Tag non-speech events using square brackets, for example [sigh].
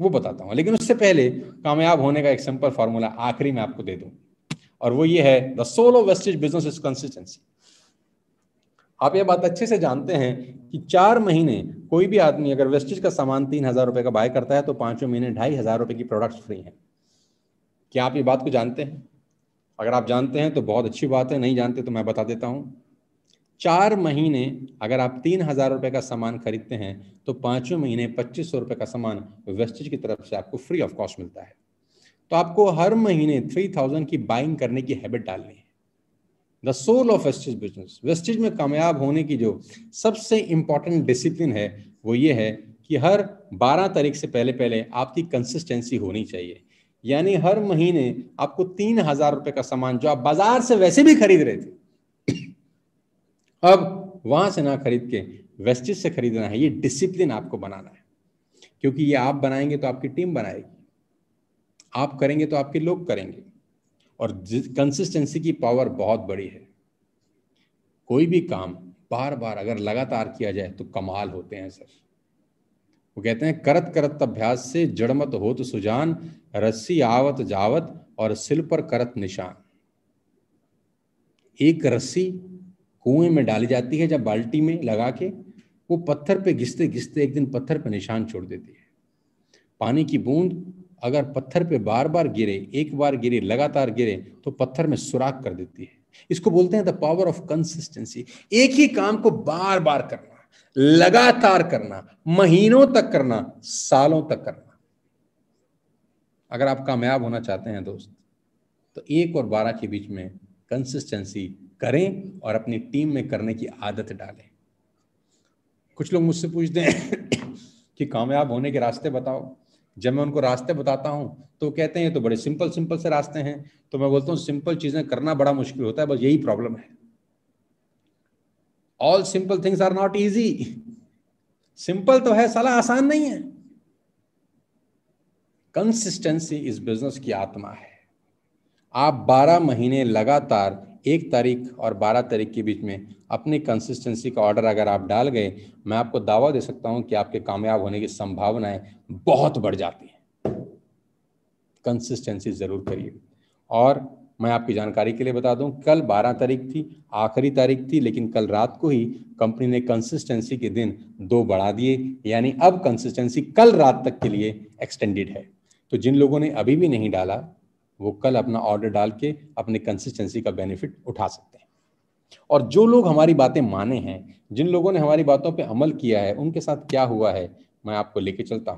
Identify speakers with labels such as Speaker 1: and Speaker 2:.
Speaker 1: वो बताता हूँ लेकिन उससे पहले कामयाब होने का एक सिंपल फार्मूला आखिरी में आपको दे दूँ और वो ये है the soul of wastage business is consistency आप ये बात अच्छे से जानते हैं कि चार महीने कोई भी आदमी अगर वेस्टेज का सामान तीन हजार रुपए का बाय करता है तो पांचों महीने ढाई हजार रुपए की प्रोडक्ट्स फ्री हैं क्या आप ये बात को जानते हैं अगर आप जानते हैं तो बहुत अच्छी बात है नहीं जानते तो मैं बता देता हूँ चार महीने अगर आप तीन हज़ार रुपये का सामान खरीदते हैं तो पांचों महीने पच्चीस सौ रुपये का सामान वेस्टेज की तरफ से आपको फ्री ऑफ कॉस्ट मिलता है तो आपको हर महीने थ्री थाउजेंड की बाइंग करने की हैबिट डालनी है the soul of wastage business wastage में कामयाब होने की जो सबसे इंपॉर्टेंट डिसिप्लिन है वो ये है कि हर बारह तारीख से पहले पहले आपकी कंसिस्टेंसी होनी चाहिए यानी हर महीने आपको तीन हज़ार रुपये का सामान जो आप बाजार से वैसे भी खरीद रहे थे अब वहां से ना खरीद के वेस्टिज से खरीदना है ये डिसिप्लिन आपको बनाना है क्योंकि ये आप बनाएंगे तो आपकी टीम बनाएगी आप करेंगे तो आपके लोग करेंगे और कंसिस्टेंसी की पावर बहुत बड़ी है कोई भी काम बार बार अगर लगातार किया जाए तो कमाल होते हैं सर वो कहते हैं करत करत अभ्यास से जड़मत हो तो सुजान रस्सी आवत जावत और सिल पर करत निशान एक रस्सी कुएं में डाली जाती है जब बाल्टी में लगा के वो पत्थर पे घिसते घिसते एक दिन पत्थर पे निशान छोड़ देती है पानी की बूंद अगर पत्थर पे बार बार गिरे एक बार गिरे लगातार गिरे तो पत्थर में सुराख कर देती है इसको बोलते हैं द पावर ऑफ कंसिस्टेंसी एक ही काम को बार बार करना लगातार करना महीनों तक करना सालों तक करना अगर आप कामयाब होना चाहते हैं दोस्त तो एक और बारह के बीच में कंसिस्टेंसी करें और अपनी टीम में करने की आदत डालें कुछ लोग मुझसे पूछते हैं [coughs] कि कामयाब होने के रास्ते बताओ जब मैं उनको रास्ते बताता हूँ तो कहते हैं तो बड़े सिंपल सिंपल से रास्ते हैं तो मैं बोलता हूँ सिंपल चीज़ें करना बड़ा मुश्किल होता है बस यही प्रॉब्लम है all simple things are not easy simple तो है साला आसान नहीं है कंसिस्टेंसी इस बिजनेस की आत्मा है आप 12 महीने लगातार एक तारीख और बारह तारीख के बीच में अपनी कंसिस्टेंसी का ऑर्डर अगर आप डाल गए मैं आपको दावा दे सकता हूं कि आपके कामयाब होने की संभावनाएं बहुत बढ़ जाती हैं कंसिस्टेंसी ज़रूर करिए और मैं आपकी जानकारी के लिए बता दूं कल 12 तारीख थी आखिरी तारीख थी लेकिन कल रात को ही कंपनी ने कंसिस्टेंसी के दिन दो बढ़ा दिए यानी अब कंसिस्टेंसी कल रात तक के लिए एक्सटेंडेड है तो जिन लोगों ने अभी भी नहीं डाला वो कल अपना ऑर्डर डाल के अपने कंसिस्टेंसी का बेनिफिट उठा सकते हैं और जो लोग हमारी बातें माने हैं जिन लोगों ने हमारी बातों पर अमल किया है उनके साथ क्या हुआ है मैं आपको लेके चलता हूँ